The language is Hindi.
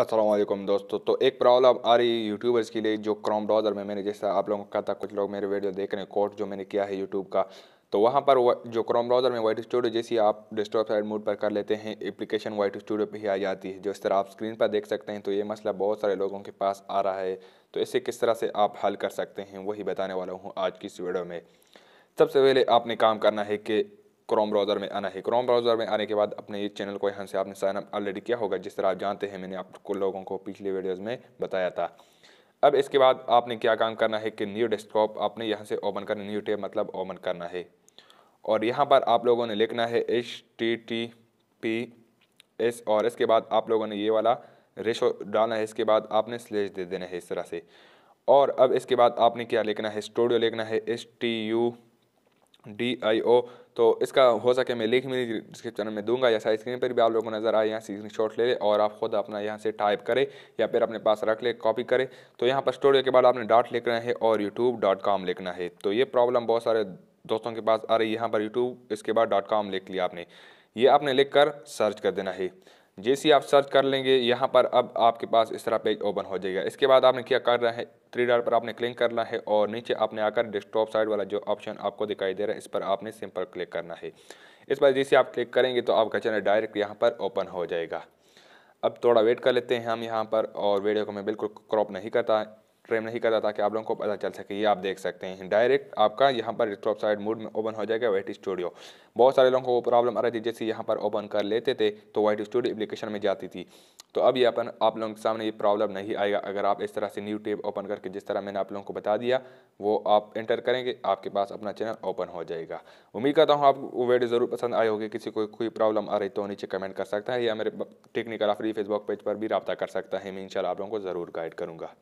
असलम दोस्तों तो एक प्रॉब्लम आ रही है यूट्यूबर्स के लिए जो क्रोम ब्राउज़र में मैंने जैसा आप लोगों को कहा था कुछ लोग मेरे वीडियो देख रहे हैं कोर्ट जो मैंने किया है यूट्यूब का तो वहाँ पर जो क्रोम ब्राउज़र में वाइट स्टूडियो जैसी आप डिस्टॉप साइड मोड पर कर लेते हैं एप्लीकेशन वाइट स्टूडियो पर ही आ जाती है जो इस तरह आप स्क्रीन पर देख सकते हैं तो ये मसला बहुत सारे लोगों के पास आ रहा है तो इसे किस तरह से आप हल कर सकते हैं वही बताने वाला हूँ आज की इस वीडियो में सबसे पहले आपने काम करना है कि क्रोम ब्राउज़र में आना है क्रोम ब्राउज़र में आने के बाद अपने ये चैनल को यहाँ से आपने साइनअप ऑलरेडी किया होगा जिस तरह आप जानते हैं मैंने आपको लोगों को पिछले वीडियोज़ में बताया था अब इसके बाद आपने क्या काम करना है कि न्यू डेस्कटॉप आपने यहाँ से ओपन करना न्यू टेप मतलब ओपन करना है और यहाँ पर आप लोगों ने लिखना है H T T P S और इसके बाद आप लोगों ने ये वाला रेशो डालना है इसके बाद आपने स्लेज दे देना है इस तरह से और अब इसके बाद आपने क्या लिखना है स्टूडियो लिखना है S T U D I O तो इसका हो सके मैं लिख मेरी डिस्क्रिप्शन में दूंगा या साइड स्क्रीन पर भी आप लोगों को नज़र आए यहाँ स्क्रीन शॉट ले लें और आप खुद अपना यहाँ से टाइप करें या फिर अपने पास रख ले कॉपी करें तो यहाँ पर स्टोरी के बाद आपने डॉट लिखना है और यूट्यूब डॉट कॉम लिखना है तो ये प्रॉब्लम बहुत सारे दोस्तों के पास आ रही है यहाँ पर यूट्यूब इसके बाद डॉट कॉम लिख लिया आपने ये आपने लिख कर सर्च कर देना है जैसे आप सर्च कर लेंगे यहाँ पर अब आपके पास इस तरह पेज ओपन हो जाएगा इसके बाद आपने क्या कर रहा है थ्री डॉट पर आपने क्लिक करना है और नीचे आपने आकर डेस्कटॉप साइड वाला जो ऑप्शन आपको दिखाई दे रहा है इस पर आपने सिंपल क्लिक करना है इस पर जैसे आप क्लिक करेंगे तो आपका चैनल डायरेक्ट यहाँ पर ओपन हो जाएगा अब थोड़ा वेट कर लेते हैं हम यहाँ पर और वीडियो को मैं बिल्कुल क्रॉप नहीं करता ट्रेम नहीं करता ताकि आप लोगों को पता चल सके ये आप देख सकते हैं डायरेक्ट आपका यहाँ पर रिस्टॉप साइड मोड में ओपन हो जाएगा वाइट स्टूडियो बहुत सारे लोगों को वो प्रॉब्लम आ रही थी जैसे यहाँ पर ओपन कर लेते थे तो वाइट स्टूडियो एप्लीकेशन में जाती थी तो अब ये अपन आप लोगों के सामने ये प्रॉब्लम नहीं आएगा अगर आप इस तरह से न्यू टेब ओपन करके जिस तरह मैंने आप लोगों को बता दिया वो आप एंटर करेंगे आपके पास अपना चैनल ओपन हो जाएगा उम्मीद करता हूँ आपको वीडियो ज़रूर पसंद आई होगी किसी को कोई प्रॉब्लम आ रही तो नीचे कमेंट कर सकता है या मेरे टेक्निकल आफरी फेसबुक पेज पर भी रबता कर सकता है मैं इन आप लोगों को ज़रूर गाइड करूँगा